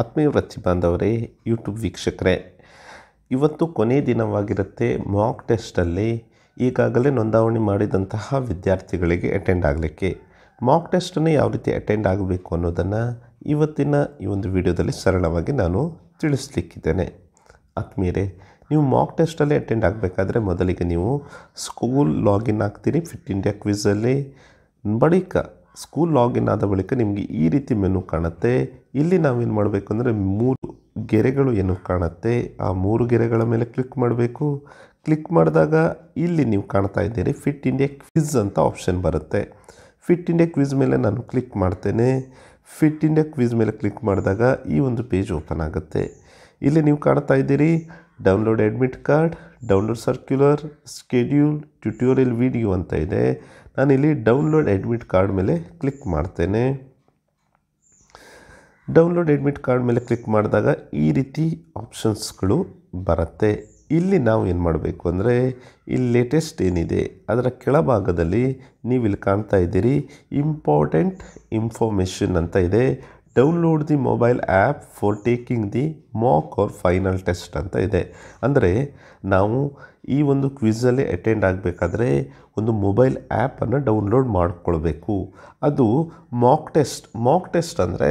ಆತ್ಮೀಯ ವೃತ್ತಿ ಬಾಂಧವರೇ ಯೂಟ್ಯೂಬ್ ವೀಕ್ಷಕರೇ ಇವತ್ತು ಕೊನೆ ದಿನವಾಗಿರುತ್ತೆ ಮಾಕ್ ಟೆಸ್ಟಲ್ಲಿ ಈಗಾಗಲೇ ನೋಂದಾವಣಿ ಮಾಡಿದಂತಹ ವಿದ್ಯಾರ್ಥಿಗಳಿಗೆ ಅಟೆಂಡ್ ಆಗಲಿಕ್ಕೆ ಮಾಕ್ ಟೆಸ್ಟನ್ನು ಯಾವ ರೀತಿ ಅಟೆಂಡ್ ಆಗಬೇಕು ಅನ್ನೋದನ್ನು ಇವತ್ತಿನ ಈ ಒಂದು ವಿಡಿಯೋದಲ್ಲಿ ಸರಳವಾಗಿ ನಾನು ತಿಳಿಸ್ಲಿಕ್ಕಿದ್ದೇನೆ ಆತ್ಮೀಯರೇ ನೀವು ಮಾಕ್ ಟೆಸ್ಟಲ್ಲಿ ಅಟೆಂಡ್ ಆಗಬೇಕಾದ್ರೆ ಮೊದಲಿಗೆ ನೀವು ಸ್ಕೂಲ್ ಲಾಗಿನ್ ಆಗ್ತೀರಿ ಫಿಟ್ ಇಂಡಿಯಾ ಕ್ವಿಝಲ್ಲಿ ಬಳಿಕ ಸ್ಕೂಲ್ ಲಾಗಿನ್ ಆದ ಬಳಿಕ ನಿಮಗೆ ಈ ರೀತಿ ಮೆನು ಕಾಣುತ್ತೆ ಇಲ್ಲಿ ನಾವೇನು ಮಾಡಬೇಕು ಅಂದರೆ ಮೂರು ಗೆರೆಗಳು ಏನು ಕಾಣುತ್ತೆ ಆ ಮೂರು ಗೆರೆಗಳ ಮೇಲೆ ಕ್ಲಿಕ್ ಮಾಡಬೇಕು ಕ್ಲಿಕ್ ಮಾಡಿದಾಗ ಇಲ್ಲಿ ನೀವು ಕಾಣ್ತಾ ಇದ್ದೀರಿ ಫಿಟ್ ಇಂಡಿಯಾ ಕ್ವಿಜ್ ಅಂತ ಆಪ್ಷನ್ ಬರುತ್ತೆ ಫಿಟ್ ಇಂಡಿಯಾ ಕ್ವಿಜ್ ಮೇಲೆ ನಾನು ಕ್ಲಿಕ್ ಮಾಡ್ತೇನೆ ಫಿಟ್ ಇಂಡಿಯಾ ಕ್ವಿಜ್ ಮೇಲೆ ಕ್ಲಿಕ್ ಮಾಡಿದಾಗ ಈ ಒಂದು ಪೇಜ್ ಓಪನ್ ಆಗುತ್ತೆ ಇಲ್ಲಿ ನೀವು ಕಾಣ್ತಾ ಇದ್ದೀರಿ download admit card download circular schedule tutorial video ಅಂತ ಇದೆ ನಾನಿಲ್ಲಿ ಡೌನ್ಲೋಡ್ ಅಡ್ಮಿಟ್ ಕಾರ್ಡ್ ಮೇಲೆ ಕ್ಲಿಕ್ ಮಾಡ್ತೇನೆ ಡೌನ್ಲೋಡ್ ಅಡ್ಮಿಟ್ ಕಾರ್ಡ್ ಮೇಲೆ ಕ್ಲಿಕ್ ಮಾಡಿದಾಗ ಈ ರೀತಿ ಆಪ್ಷನ್ಸ್ಗಳು ಬರುತ್ತೆ ಇಲ್ಲಿ ನಾವು ಏನು ಮಾಡಬೇಕು ಅಂದರೆ ಇಲ್ಲಿ ಲೇಟೆಸ್ಟ್ ಏನಿದೆ ಅದರ ಕೆಳಭಾಗದಲ್ಲಿ ನೀವು ಇಲ್ಲಿ ಕಾಣ್ತಾ ಇದ್ದೀರಿ ಇಂಪಾರ್ಟೆಂಟ್ ಇನ್ಫಾರ್ಮೇಷನ್ ಅಂತ ಇದೆ download the mobile app for taking the mock or final test ಅಂತ ಇದೆ ಅಂದರೆ ನಾವು ಈ ಒಂದು ಕ್ವಿಝಲ್ಲಿ ಅಟೆಂಡ್ ಆಗಬೇಕಾದ್ರೆ ಒಂದು ಮೊಬೈಲ್ ಆ್ಯಪನ್ನು ಡೌನ್ಲೋಡ್ ಮಾಡಿಕೊಳ್ಬೇಕು ಅದು ಮಾಕ್ ಟೆಸ್ಟ್ ಮಾಕ್ ಟೆಸ್ಟ್ ಅಂದರೆ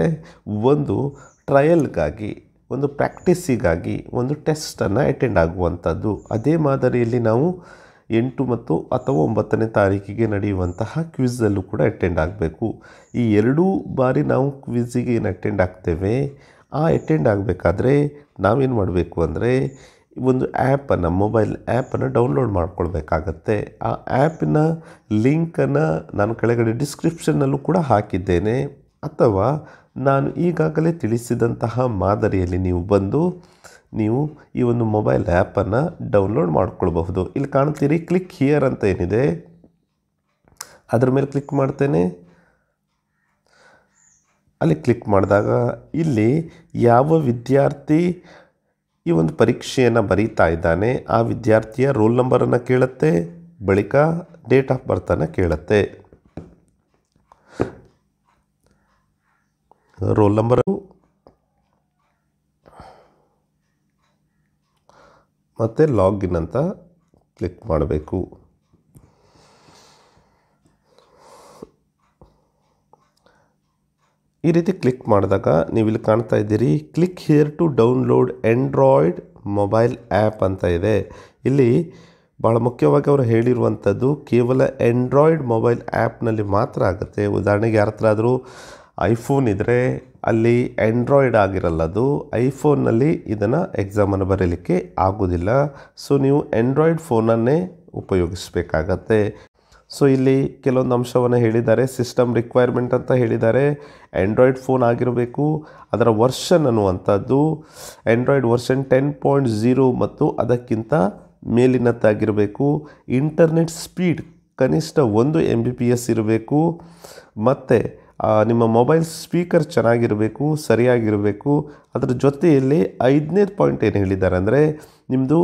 ಒಂದು ಟ್ರಯಲ್ಗಾಗಿ ಒಂದು ಪ್ರಾಕ್ಟೀಸಿಗಾಗಿ ಒಂದು ಟೆಸ್ಟನ್ನು ಅಟೆಂಡ್ ಆಗುವಂಥದ್ದು ಅದೇ ಮಾದರಿಯಲ್ಲಿ ನಾವು ಎಂಟು ಮತ್ತು ಅಥವಾ ಒಂಬತ್ತನೇ ತಾರೀಕಿಗೆ ನಡೆಯುವಂತಹ ಕ್ವಿಝಲ್ಲೂ ಕೂಡ ಅಟೆಂಡ್ ಆಗಬೇಕು ಈ ಎರಡೂ ಬಾರಿ ನಾವು ಕ್ವಿಝಿಗೆ ಏನು ಅಟೆಂಡ್ ಆಗ್ತೇವೆ ಆ ಅಟೆಂಡ್ ಆಗಬೇಕಾದ್ರೆ ನಾವೇನು ಮಾಡಬೇಕು ಅಂದರೆ ಒಂದು ಆ್ಯಪನ್ನು ಮೊಬೈಲ್ ಆ್ಯಪನ್ನು ಡೌನ್ಲೋಡ್ ಮಾಡ್ಕೊಳ್ಬೇಕಾಗತ್ತೆ ಆ ಆ್ಯಪಿನ ಲಿಂಕನ್ನು ನಾನು ಕೆಳಗಡೆ ಡಿಸ್ಕ್ರಿಪ್ಷನ್ನಲ್ಲೂ ಕೂಡ ಹಾಕಿದ್ದೇನೆ ಅಥವಾ ನಾನು ಈಗಾಗಲೇ ತಿಳಿಸಿದಂತಹ ಮಾದರಿಯಲ್ಲಿ ನೀವು ಬಂದು ನೀವು ಈ ಒಂದು ಮೊಬೈಲ್ ಆ್ಯಪನ್ನು ಡೌನ್ಲೋಡ್ ಮಾಡ್ಕೊಳ್ಬಹುದು ಇಲ್ಲಿ ಕಾಣ್ತೀರಿ ಕ್ಲಿಕ್ ಹಿಯರ್ ಅಂತ ಏನಿದೆ ಅದ್ರ ಮೇಲೆ ಕ್ಲಿಕ್ ಮಾಡ್ತೇನೆ ಅಲ್ಲಿ ಕ್ಲಿಕ್ ಮಾಡಿದಾಗ ಇಲ್ಲಿ ಯಾವ ವಿದ್ಯಾರ್ಥಿ ಈ ಒಂದು ಪರೀಕ್ಷೆಯನ್ನು ಬರೀತಾ ಇದ್ದಾನೆ ಆ ವಿದ್ಯಾರ್ಥಿಯ ರೋಲ್ ನಂಬರನ್ನು ಕೇಳುತ್ತೆ ಬಳಿಕ ಡೇಟ್ ಆಫ್ ಬರ್ತನ್ನು ಕೇಳುತ್ತೆ ರೋಲ್ ನಂಬರು ಮತ್ತು ಲಾಗಿನ್ ಅಂತ ಕ್ಲಿಕ್ ಮಾಡಬೇಕು ಈ ರೀತಿ ಕ್ಲಿಕ್ ಮಾಡಿದಾಗ ನೀವು ಇಲ್ಲಿ ಕಾಣ್ತಾ ಇದ್ದೀರಿ click here to download Android mobile app ಅಂತ ಇದೆ ಇಲ್ಲಿ ಭಾಳ ಮುಖ್ಯವಾಗಿ ಅವರು ಹೇಳಿರುವಂಥದ್ದು ಕೇವಲ ಆ್ಯಂಡ್ರಾಯ್ಡ್ ಮೊಬೈಲ್ ಆ್ಯಪ್ನಲ್ಲಿ ಮಾತ್ರ ಆಗುತ್ತೆ ಉದಾಹರಣೆಗೆ ಯಾರತ್ರ ಆದರೂ ಐಫೋನ್ ಇದ್ದರೆ ಅಲ್ಲಿ ಆ್ಯಂಡ್ರಾಯ್ಡ್ ಆಗಿರಲ್ಲದು ಐಫೋನ್ನಲ್ಲಿ ಇದನ್ನು ಎಕ್ಸಾಮನ್ನು ಬರೀಲಿಕ್ಕೆ ಆಗೋದಿಲ್ಲ ಸೊ ನೀವು ಆ್ಯಂಡ್ರಾಯ್ಡ್ ಫೋನನ್ನೇ ಉಪಯೋಗಿಸಬೇಕಾಗತ್ತೆ ಸೊ ಇಲ್ಲಿ ಕೆಲವೊಂದು ಅಂಶವನ್ನು ಹೇಳಿದ್ದಾರೆ ಸಿಸ್ಟಮ್ ರಿಕ್ವೈರ್ಮೆಂಟ್ ಅಂತ ಹೇಳಿದ್ದಾರೆ ಆ್ಯಂಡ್ರಾಯ್ಡ್ ಫೋನ್ ಆಗಿರಬೇಕು ಅದರ ವರ್ಷನ್ ಅನ್ನುವಂಥದ್ದು Android version ten point zero ಮತ್ತು ಅದಕ್ಕಿಂತ ಮೇಲಿನದ್ದಾಗಿರಬೇಕು ಇಂಟರ್ನೆಟ್ ಸ್ಪೀಡ್ ಕನಿಷ್ಠ ಒಂದು ಎಮ್ ಬಿ ಪಿ ಎಸ್ ಇರಬೇಕು ಮತ್ತು ನಿಮ್ಮ ಮೊಬೈಲ್ ಸ್ಪೀಕರ್ ಚೆನ್ನಾಗಿರಬೇಕು ಸರಿಯಾಗಿರಬೇಕು ಅದರ ಜೊತೆಯಲ್ಲಿ ಐದನೇ ಪಾಯಿಂಟ್ ಏನು ಹೇಳಿದ್ದಾರೆ ಅಂದರೆ ನಿಮ್ಮದು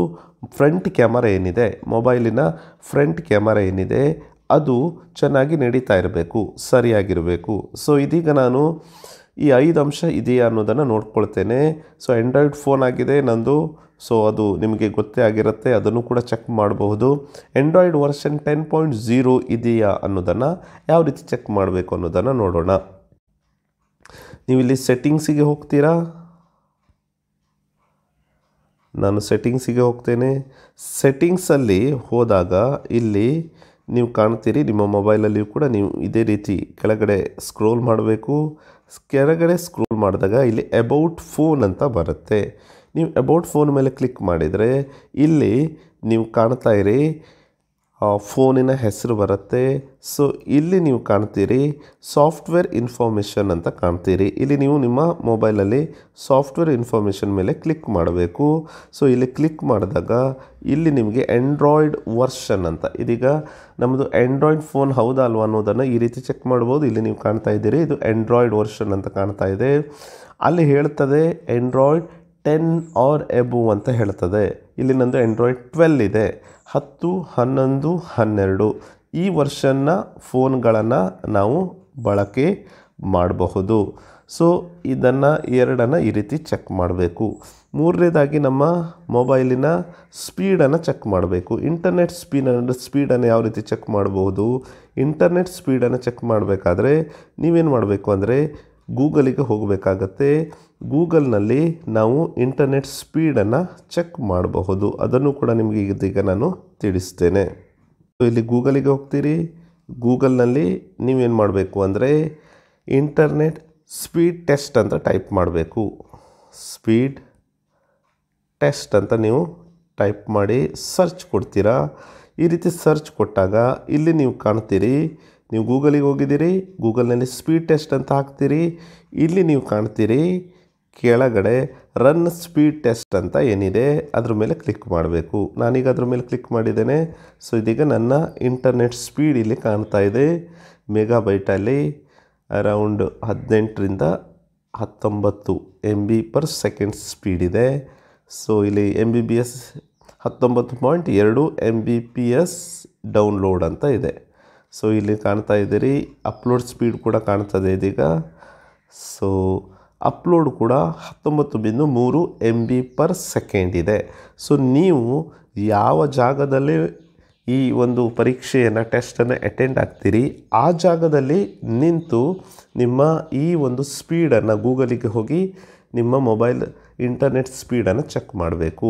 ಫ್ರಂಟ್ ಕ್ಯಾಮರಾ ಏನಿದೆ ಮೊಬೈಲಿನ ಫ್ರಂಟ್ ಕ್ಯಾಮರಾ ಏನಿದೆ ಅದು ಚೆನ್ನಾಗಿ ನಡೀತಾ ಇರಬೇಕು ಸರಿಯಾಗಿರಬೇಕು ಸೊ ಇದೀಗ ನಾನು ಈ ಐದು ಅಂಶ ಇದೆಯಾ ಅನ್ನೋದನ್ನು ನೋಡ್ಕೊಳ್ತೇನೆ ಸೊ ಆ್ಯಂಡ್ರಾಯ್ಡ್ ಫೋನ್ ಆಗಿದೆ ನಂದು ಸೊ ಅದು ನಿಮಗೆ ಗೊತ್ತೇ ಆಗಿರುತ್ತೆ ಅದನ್ನು ಕೂಡ ಚೆಕ್ ಮಾಡಬಹುದು Android version ten point zero ಇದೆಯಾ ಅನ್ನೋದನ್ನು ಯಾವ ರೀತಿ ಚೆಕ್ ಮಾಡಬೇಕು ಅನ್ನೋದನ್ನು ನೋಡೋಣ ನೀವು ಇಲ್ಲಿ ಸೆಟ್ಟಿಂಗ್ಸಿಗೆ ಹೋಗ್ತೀರಾ ನಾನು ಸೆಟ್ಟಿಂಗ್ಸಿಗೆ ಹೋಗ್ತೇನೆ ಸೆಟ್ಟಿಂಗ್ಸಲ್ಲಿ ಹೋದಾಗ ಇಲ್ಲಿ ನೀವು ಕಾಣ್ತೀರಿ ನಿಮ್ಮ ಮೊಬೈಲಲ್ಲಿಯೂ ಕೂಡ ನೀವು ಇದೇ ರೀತಿ ಕೆಳಗಡೆ ಸ್ಕ್ರೋಲ್ ಮಾಡಬೇಕು ಕೆಳಗಡೆ ಸ್ಕ್ರೋಲ್ ಮಾಡಿದಾಗ ಇಲ್ಲಿ ಅಬೌಟ್ ಫೋನ್ ಅಂತ ಬರುತ್ತೆ ನೀವು ಅಬೌಟ್ ಫೋನ್ ಮೇಲೆ ಕ್ಲಿಕ್ ಮಾಡಿದರೆ ಇಲ್ಲಿ ನೀವು ಕಾಣ್ತಾ ಇರಿ ಫೋನಿನ ಹೆಸರು ಬರುತ್ತೆ ಸೊ ಇಲ್ಲಿ ನೀವು ಕಾಣ್ತೀರಿ ಸಾಫ್ಟ್ವೇರ್ ಇನ್ಫಾರ್ಮೇಷನ್ ಅಂತ ಕಾಣ್ತೀರಿ ಇಲ್ಲಿ ನೀವು ನಿಮ್ಮ ಮೊಬೈಲಲ್ಲಿ ಸಾಫ್ಟ್ವೇರ್ ಇನ್ಫಾರ್ಮೇಷನ್ ಮೇಲೆ ಕ್ಲಿಕ್ ಮಾಡಬೇಕು ಸೊ ಇಲ್ಲಿ ಕ್ಲಿಕ್ ಮಾಡಿದಾಗ ಇಲ್ಲಿ ನಿಮಗೆ ಆ್ಯಂಡ್ರಾಯ್ಡ್ ವರ್ಷನ್ ಅಂತ ಇದೀಗ ನಮ್ಮದು ಆ್ಯಂಡ್ರಾಯ್ಡ್ ಫೋನ್ ಹೌದಾ ಅಲ್ವಾ ಅನ್ನೋದನ್ನು ಈ ರೀತಿ ಚೆಕ್ ಮಾಡ್ಬೋದು ಇಲ್ಲಿ ನೀವು ಕಾಣ್ತಾ ಇದ್ದೀರಿ ಇದು ಆ್ಯಂಡ್ರಾಯ್ಡ್ ವರ್ಷನ್ ಅಂತ ಕಾಣ್ತಾ ಇದೆ ಅಲ್ಲಿ ಹೇಳ್ತದೆ ಆ್ಯಂಡ್ರಾಯ್ಡ್ ಟೆನ್ ಆರ್ ಎಬು ಅಂತ ಹೇಳ್ತದೆ ಇಲ್ಲಿ ನಂದು ಆ್ಯಂಡ್ರಾಯ್ಡ್ ಟ್ವೆಲ್ ಇದೆ ಹತ್ತು ಹನ್ನೊಂದು ಹನ್ನೆರಡು ಈ ವರ್ಷನ್ನ ಫೋನ್ಗಳನ್ನು ನಾವು ಬಳಕೆ ಮಾಡಬಹುದು ಸೊ ಇದನ್ನು ಎರಡನ್ನು ಈ ರೀತಿ ಚೆಕ್ ಮಾಡಬೇಕು ಮೂರನೇದಾಗಿ ನಮ್ಮ ಮೊಬೈಲಿನ ಸ್ಪೀಡನ್ನು ಚೆಕ್ ಮಾಡಬೇಕು ಇಂಟರ್ನೆಟ್ ಸ್ಪೀಡ್ ಸ್ಪೀಡನ್ನು ಯಾವ ರೀತಿ ಚೆಕ್ ಮಾಡಬಹುದು ಇಂಟರ್ನೆಟ್ ಸ್ಪೀಡನ್ನು ಚೆಕ್ ಮಾಡಬೇಕಾದ್ರೆ ನೀವೇನು ಮಾಡಬೇಕು ಅಂದರೆ ಗೂಗಲಿಗೆ ಹೋಗಬೇಕಾಗತ್ತೆ ಗೂಗಲ್ನಲ್ಲಿ ನಾವು ಇಂಟರ್ನೆಟ್ ಸ್ಪೀಡನ್ನು ಚೆಕ್ ಮಾಡಬಹುದು ಅದನ್ನು ಕೂಡ ನಿಮಗೆ ಇದೀಗ ನಾನು ತಿಳಿಸ್ತೇನೆ ಇಲ್ಲಿ ಗೂಗಲಿಗೆ ಹೋಗ್ತೀರಿ ಗೂಗಲ್ನಲ್ಲಿ ನೀವೇನು ಮಾಡಬೇಕು ಅಂದರೆ ಇಂಟರ್ನೆಟ್ ಸ್ಪೀಡ್ ಟೆಸ್ಟ್ ಅಂತ ಟೈಪ್ ಮಾಡಬೇಕು ಸ್ಪೀಡ್ ಟೆಸ್ಟ್ ಅಂತ ನೀವು ಟೈಪ್ ಮಾಡಿ ಸರ್ಚ್ ಕೊಡ್ತೀರಾ ಈ ರೀತಿ ಸರ್ಚ್ ಕೊಟ್ಟಾಗ ಇಲ್ಲಿ ನೀವು ಕಾಣ್ತೀರಿ ನೀವು ಗೂಗಲಿಗೆ ಹೋಗಿದ್ದೀರಿ ಗೂಗಲ್ನಲ್ಲಿ ಸ್ಪೀಡ್ ಟೆಸ್ಟ್ ಅಂತ ಹಾಕ್ತೀರಿ ಇಲ್ಲಿ ನೀವು ಕಾಣ್ತೀರಿ ಕೆಳಗಡೆ ರನ್ ಸ್ಪೀಡ್ ಟೆಸ್ಟ್ ಅಂತ ಏನಿದೆ ಅದ್ರ ಮೇಲೆ ಕ್ಲಿಕ್ ಮಾಡಬೇಕು ನಾನೀಗ ಅದ್ರ ಮೇಲೆ ಕ್ಲಿಕ್ ಮಾಡಿದ್ದೇನೆ ಸೊ ಇದೀಗ ನನ್ನ ಇಂಟರ್ನೆಟ್ ಸ್ಪೀಡ್ ಇಲ್ಲಿ ಕಾಣ್ತಾ ಇದೆ ಮೆಗಾ ಅರೌಂಡ್ ಹದಿನೆಂಟರಿಂದ ಹತ್ತೊಂಬತ್ತು M B per second speed ಇದೆ ಸೊ ಇಲ್ಲಿ ಎಮ್ ಬಿ ಬಿ ಎಸ್ ಹತ್ತೊಂಬತ್ತು ಪಾಯಿಂಟ್ ಎರಡು M B P S download ಅಂತ ಇದೆ ಸೊ ಇಲ್ಲಿ ಕಾಣ್ತಾ ಇದ್ದೀರಿ ಅಪ್ಲೋಡ್ ಸ್ಪೀಡ್ ಕೂಡ ಕಾಣ್ತಾ ಇದೆ ಇದೀಗ ಸೊ ಅಪ್ಲೋಡ್ ಕೂಡ ಹತ್ತೊಂಬತ್ತು ಬಿಂದು ಮೂರು ಎಮ್ ಬಿ ಪರ್ ಸೆಕೆಂಡ್ ಇದೆ ಸೊ ನೀವು ಯಾವ ಜಾಗದಲ್ಲಿ ಈ ಒಂದು ಪರೀಕ್ಷೆಯನ್ನು ಟೆಸ್ಟನ್ನು ಅಟೆಂಡ್ ಆಗ್ತೀರಿ ಆ ಜಾಗದಲ್ಲಿ ನಿಂತು ನಿಮ್ಮ ಈ ಒಂದು ಸ್ಪೀಡನ್ನು ಗೂಗಲಿಗೆ ಹೋಗಿ ನಿಮ್ಮ ಮೊಬೈಲ್ ಇಂಟರ್ನೆಟ್ ಸ್ಪೀಡನ್ನು ಚೆಕ್ ಮಾಡಬೇಕು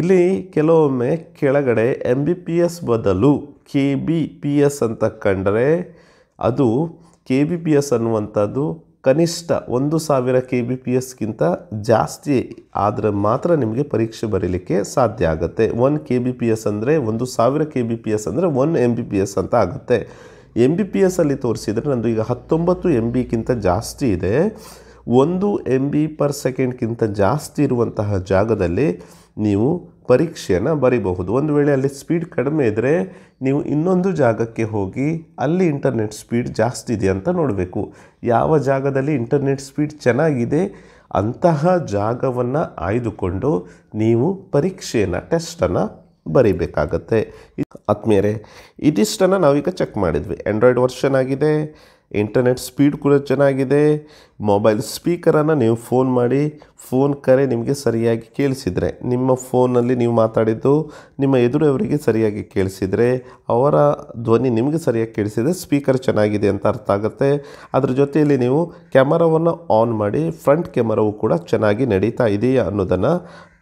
ಇಲ್ಲಿ ಕೆಲವೊಮ್ಮೆ ಕೆಳಗಡೆ ಎಮ್ ಬಿ ಪಿ ಎಸ್ ಬದಲು ಕೆ ಬಿ ಪಿ ಎಸ್ ಅಂತ ಕಂಡರೆ ಅದು ಕೆ ಬಿ ಪಿ ಎಸ್ ಅನ್ನುವಂಥದ್ದು ಕನಿಷ್ಠ ಒಂದು ಸಾವಿರ ಕೆ ಬಿ ಪಿ ಎಸ್ಗಿಂತ ಜಾಸ್ತಿ ಆದರೆ ಮಾತ್ರ ನಿಮಗೆ ಪರೀಕ್ಷೆ ಬರೀಲಿಕ್ಕೆ ಸಾಧ್ಯ ಆಗುತ್ತೆ one K B P S ಅಂದರೆ ಒಂದು ಸಾವಿರ ಕೆ ಬಿ ಪಿ ಎಸ್ ಅಂದರೆ one M B P S ಅಂತ ಆಗುತ್ತೆ ಎಮ್ ಬಿ ಪಿ ಎಸ್ ಅಲ್ಲಿ ತೋರಿಸಿದರೆ ನಂದು ಈಗ ಹತ್ತೊಂಬತ್ತು ಎಮ್ ಬಿಗಿಂತ ಜಾಸ್ತಿ ಇದೆ ಒಂದು ಎಮ್ ಬಿ ಪರ್ ಸೆಕೆಂಡ್ಗಿಂತ ಜಾಸ್ತಿ ಇರುವಂತಹ ಜಾಗದಲ್ಲಿ ನೀವು ಪರೀಕ್ಷೆಯನ್ನು ಬರೀಬಹುದು ಒಂದು ವೇಳೆ ಅಲ್ಲಿ ಸ್ಪೀಡ್ ಕಡಿಮೆ ಇದ್ದರೆ ನೀವು ಇನ್ನೊಂದು ಜಾಗಕ್ಕೆ ಹೋಗಿ ಅಲ್ಲಿ ಇಂಟರ್ನೆಟ್ ಸ್ಪೀಡ್ ಜಾಸ್ತಿ ಇದೆ ಅಂತ ನೋಡಬೇಕು ಯಾವ ಜಾಗದಲ್ಲಿ ಇಂಟರ್ನೆಟ್ ಸ್ಪೀಡ್ ಚೆನ್ನಾಗಿದೆ ಅಂತಹ ಜಾಗವನ್ನು ಆಯ್ದುಕೊಂಡು ನೀವು ಪರೀಕ್ಷೆಯನ್ನು ಟೆಸ್ಟನ್ನು ಬರೀಬೇಕಾಗತ್ತೆ ಆದ್ಮೇಲೆ ಇದಿಷ್ಟನ್ನು ನಾವೀಗ ಚೆಕ್ ಮಾಡಿದ್ವಿ ಆ್ಯಂಡ್ರಾಯ್ಡ್ ವರ್ಷನ್ ಆಗಿದೆ ಇಂಟರ್ನೆಟ್ ಸ್ಪೀಡ್ ಕೂಡ ಚೆನ್ನಾಗಿದೆ ಮೊಬೈಲ್ ಸ್ಪೀಕರನ್ನು ನೀವು ಫೋನ್ ಮಾಡಿ ಫೋನ್ ಕರೆ ನಿಮಗೆ ಸರಿಯಾಗಿ ಕೇಳಿಸಿದರೆ ನಿಮ್ಮ ಫೋನಲ್ಲಿ ನೀವು ಮಾತಾಡಿದ್ದು ನಿಮ್ಮ ಎದುರವರಿಗೆ ಸರಿಯಾಗಿ ಕೇಳಿಸಿದರೆ ಅವರ ಧ್ವನಿ ನಿಮಗೆ ಸರಿಯಾಗಿ ಕೇಳಿಸಿದರೆ ಸ್ಪೀಕರ್ ಚೆನ್ನಾಗಿದೆ ಅಂತ ಅರ್ಥ ಆಗುತ್ತೆ ಅದರ ಜೊತೆಯಲ್ಲಿ ನೀವು ಕ್ಯಾಮರಾವನ್ನು ಆನ್ ಮಾಡಿ ಫ್ರಂಟ್ ಕ್ಯಾಮರಾವು ಕೂಡ ಚೆನ್ನಾಗಿ ನಡೀತಾ ಇದೆಯಾ ಅನ್ನೋದನ್ನು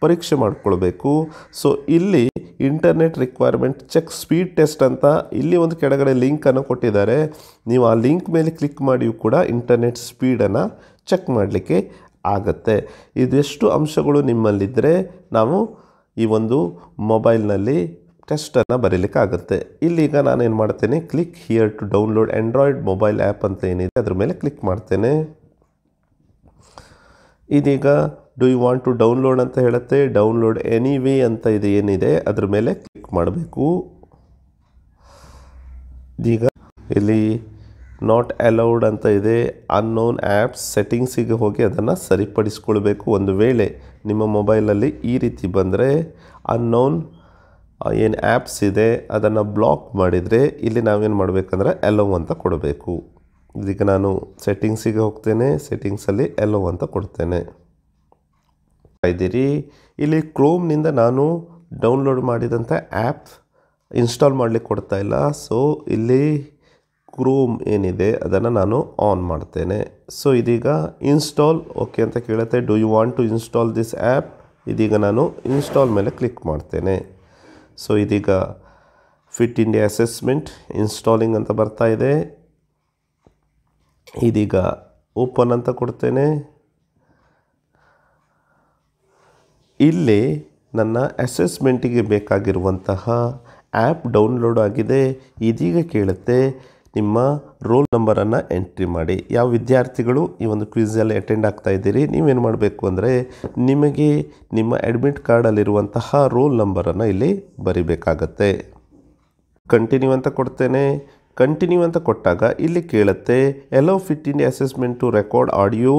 ಪರೀಕ್ಷೆ ಮಾಡಿಕೊಳ್ಬೇಕು ಸೊ ಇಲ್ಲಿ internet requirement check speed test ಅಂತ ಇಲ್ಲಿ ಒಂದು ಕೆಳಗಡೆ ಲಿಂಕನ್ನು ಕೊಟ್ಟಿದ್ದಾರೆ ನೀವು ಆ ಲಿಂಕ್ ಮೇಲೆ ಕ್ಲಿಕ್ ಮಾಡಿಯೂ ಕೂಡ ಇಂಟರ್ನೆಟ್ ಸ್ಪೀಡನ್ನು ಚೆಕ್ ಮಾಡಲಿಕ್ಕೆ ಆಗುತ್ತೆ ಇದೆಷ್ಟು ಅಂಶಗಳು ನಿಮ್ಮಲ್ಲಿದ್ದರೆ ನಾವು ಈ ಒಂದು ಮೊಬೈಲ್ನಲ್ಲಿ ಟೆಸ್ಟನ್ನು ಬರೀಲಿಕ್ಕಾಗುತ್ತೆ ನಾನು ಏನು ಮಾಡ್ತೇನೆ click here to download Android mobile app ಅಂತ ಏನಿದೆ ಅದ್ರ ಮೇಲೆ ಕ್ಲಿಕ್ ಮಾಡ್ತೇನೆ ಇದೀಗ do you want to download ಅಂತ ಹೇಳುತ್ತೆ ಡೌನ್ಲೋಡ್ ಎನಿ ವೇ ಅಂತ ಇದು ಏನಿದೆ ಅದ್ರ ಮೇಲೆ ಕ್ಲಿಕ್ ಮಾಡಬೇಕು ಇದೀಗ ಇಲ್ಲಿ ನಾಟ್ ಅಲೌಡ್ ಅಂತ ಇದೆ ಅನ್ನೋನ್ ಆ್ಯಪ್ಸ್ ಸೆಟ್ಟಿಂಗ್ಸಿಗೆ ಹೋಗಿ ಅದನ್ನು ಸರಿಪಡಿಸ್ಕೊಳ್ಬೇಕು ಒಂದು ವೇಳೆ ನಿಮ್ಮ ಮೊಬೈಲಲ್ಲಿ ಈ ರೀತಿ ಬಂದರೆ ಅನ್ನೋನ್ ಏನು ಆ್ಯಪ್ಸ್ ಇದೆ ಅದನ್ನು ಬ್ಲಾಕ್ ಮಾಡಿದರೆ ಇಲ್ಲಿ ನಾವೇನು ಮಾಡಬೇಕಂದ್ರೆ ಎಲೋ ಅಂತ ಕೊಡಬೇಕು ಇದೀಗ ನಾನು ಸೆಟ್ಟಿಂಗ್ಸಿಗೆ ಹೋಗ್ತೇನೆ ಸೆಟ್ಟಿಂಗ್ಸಲ್ಲಿ ಎಲೋ ಅಂತ ಕೊಡ್ತೇನೆ ಇದ್ದೀರಿ ಇಲ್ಲಿ ಕ್ರೋಮ್ನಿಂದ ನಾನು ಡೌನ್ಲೋಡ್ ಮಾಡಿದಂಥ ಆ್ಯಪ್ ಇನ್ಸ್ಟಾಲ್ ಮಾಡಲಿಕ್ಕೆ ಕೊಡ್ತಾಯಿಲ್ಲ ಇಲ್ಲ ಸೊ ಇಲ್ಲಿ ಕ್ರೋಮ್ ಏನಿದೆ ಅದನ್ನು ನಾನು ಆನ್ ಮಾಡ್ತೇನೆ ಸೊ ಇದೀಗ ಇನ್ಸ್ಟಾಲ್ ಓಕೆ ಅಂತ ಕೇಳುತ್ತೆ do you want to install this app ಇದೀಗ ನಾನು ಇನ್ಸ್ಟಾಲ್ ಮೇಲೆ ಕ್ಲಿಕ್ ಮಾಡ್ತೇನೆ ಸೊ ಇದೀಗ ಫಿಟ್ ಇಂಡಿಯಾ ಅಸೆಸ್ಮೆಂಟ್ ಇನ್ಸ್ಟಾಲಿಂಗ್ ಅಂತ ಬರ್ತಾ ಇದೆ ಇದೀಗ ಓಪನ್ ಅಂತ ಕೊಡ್ತೇನೆ ಇಲ್ಲಿ ನನ್ನ ಅಸೆಸ್ಮೆಂಟಿಗೆ ಬೇಕಾಗಿರುವಂತಹ ಆ್ಯಪ್ ಡೌನ್ಲೋಡ್ ಆಗಿದೆ ಇದೀಗ ಕೇಳುತ್ತೆ ನಿಮ್ಮ ರೋಲ್ ನಂಬರನ್ನು ಎಂಟ್ರಿ ಮಾಡಿ ಯಾವ ವಿದ್ಯಾರ್ಥಿಗಳು ಈ ಒಂದು ಕ್ವಿಝಲ್ಲಿ ಅಟೆಂಡ್ ಆಗ್ತಾ ಇದ್ದೀರಿ ನೀವೇನು ಮಾಡಬೇಕು ಅಂದರೆ ನಿಮಗೆ ನಿಮ್ಮ ಅಡ್ಮಿಟ್ ಕಾರ್ಡಲ್ಲಿರುವಂತಹ ರೋಲ್ ನಂಬರನ್ನು ಇಲ್ಲಿ ಬರಿಬೇಕಾಗತ್ತೆ ಕಂಟಿನ್ಯೂ ಅಂತ ಕೊಡ್ತೇನೆ ಕಂಟಿನ್ಯೂ ಅಂತ ಕೊಟ್ಟಾಗ ಇಲ್ಲಿ ಕೇಳುತ್ತೆ allow fit India assessment to record audio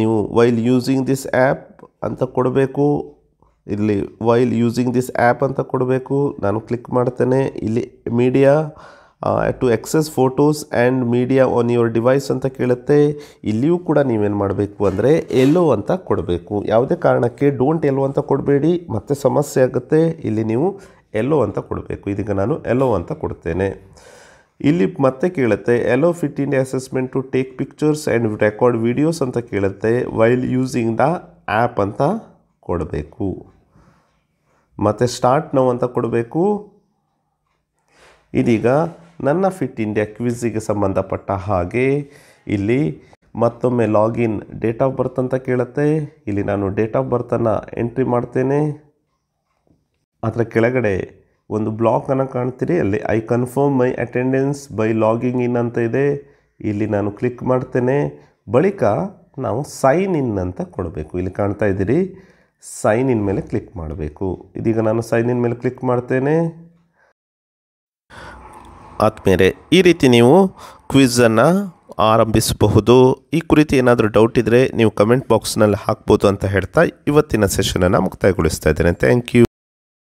ನೀವು ವೈಲ್ ಯೂಸಿಂಗ್ ದಿಸ್ ಆ್ಯಪ್ ಅಂತ ಕೊಡಬೇಕು ಇಲ್ಲಿ ವೈಲ್ ಯೂಸಿಂಗ್ ದಿಸ್ ಆ್ಯಪ್ ಅಂತ ಕೊಡಬೇಕು ನಾನು ಕ್ಲಿಕ್ ಮಾಡ್ತೇನೆ ಇಲ್ಲಿ media to access photos and media on your device ಅಂತ ಕೇಳುತ್ತೆ ಇಲ್ಲಿಯೂ ಕೂಡ ನೀವೇನು ಮಾಡಬೇಕು ಅಂದರೆ ಎಲ್ಲೋ ಅಂತ ಕೊಡಬೇಕು ಯಾವುದೇ ಕಾರಣಕ್ಕೆ ಡೋಂಟ್ ಎಲ್ಲೋ ಅಂತ ಕೊಡಬೇಡಿ ಮತ್ತೆ ಸಮಸ್ಯೆ ಆಗುತ್ತೆ ಇಲ್ಲಿ ನೀವು ಎಲ್ಲೋ ಅಂತ ಕೊಡಬೇಕು ಇದೀಗ ನಾನು ಎಲ್ಲೋ ಅಂತ ಕೊಡ್ತೇನೆ ಇಲ್ಲಿ ಮತ್ತೆ ಕೇಳುತ್ತೆ allow fit India assessment to take pictures and record videos ಅಂತ ಕೇಳುತ್ತೆ ವೈಲ್ ಯೂಸಿಂಗ್ ದ ಆ್ಯಪ್ ಅಂತ ಕೊಡಬೇಕು ಮತ್ತು ಸ್ಟಾರ್ಟ್ ನೋವು ಅಂತ ಕೊಡಬೇಕು ಇದೀಗ ನನ್ನ ಫಿಟ್ ಇಂಡಿಯಾ ಕ್ವಿಝಿಗೆ ಸಂಬಂಧಪಟ್ಟ ಹಾಗೆ ಇಲ್ಲಿ ಮತ್ತೊಮ್ಮೆ ಲಾಗಿನ್ ಡೇಟ್ ಆಫ್ ಬರ್ತ್ ಅಂತ ಕೇಳುತ್ತೆ ಇಲ್ಲಿ ನಾನು ಡೇಟ್ ಆಫ್ ಬರ್ತನ್ನು ಎಂಟ್ರಿ ಮಾಡ್ತೇನೆ ಅದರ ಕೆಳಗಡೆ ಒಂದು ಬ್ಲಾಕನ್ನು ಕಾಣ್ತೀರಿ ಅಲ್ಲಿ I confirm my attendance by logging in ಅಂತ ಇದೆ ಇಲ್ಲಿ ನಾನು ಕ್ಲಿಕ್ ಮಾಡ್ತೇನೆ ಬಳಿಕ ನಾವು ಸೈನ್ ಇನ್ ಅಂತ ಕೊಡಬೇಕು ಇಲ್ಲಿ ಕಾಣ್ತಾ ಇದ್ದೀರಿ ಸೈನ್ ಇನ್ ಮೇಲೆ ಕ್ಲಿಕ್ ಮಾಡಬೇಕು ಇದೀಗ ನಾನು ಸೈನ್ ಇನ್ ಮೇಲೆ ಕ್ಲಿಕ್ ಮಾಡ್ತೇನೆ ಆದಮೇಲೆ ಈ ರೀತಿ ನೀವು ಕ್ವಿಝನ್ನು ಆರಂಭಿಸಬಹುದು ಈ ಕುರಿತು ಏನಾದರೂ ಡೌಟ್ ಇದ್ದರೆ ನೀವು ಕಮೆಂಟ್ ಬಾಕ್ಸ್ನಲ್ಲಿ ಹಾಕ್ಬೋದು ಅಂತ ಹೇಳ್ತಾ ಇವತ್ತಿನ ಸೆಷನನ್ನು ಮುಕ್ತಾಯಗೊಳಿಸ್ತಾ ಇದ್ದೇನೆ ಥ್ಯಾಂಕ್ ಯು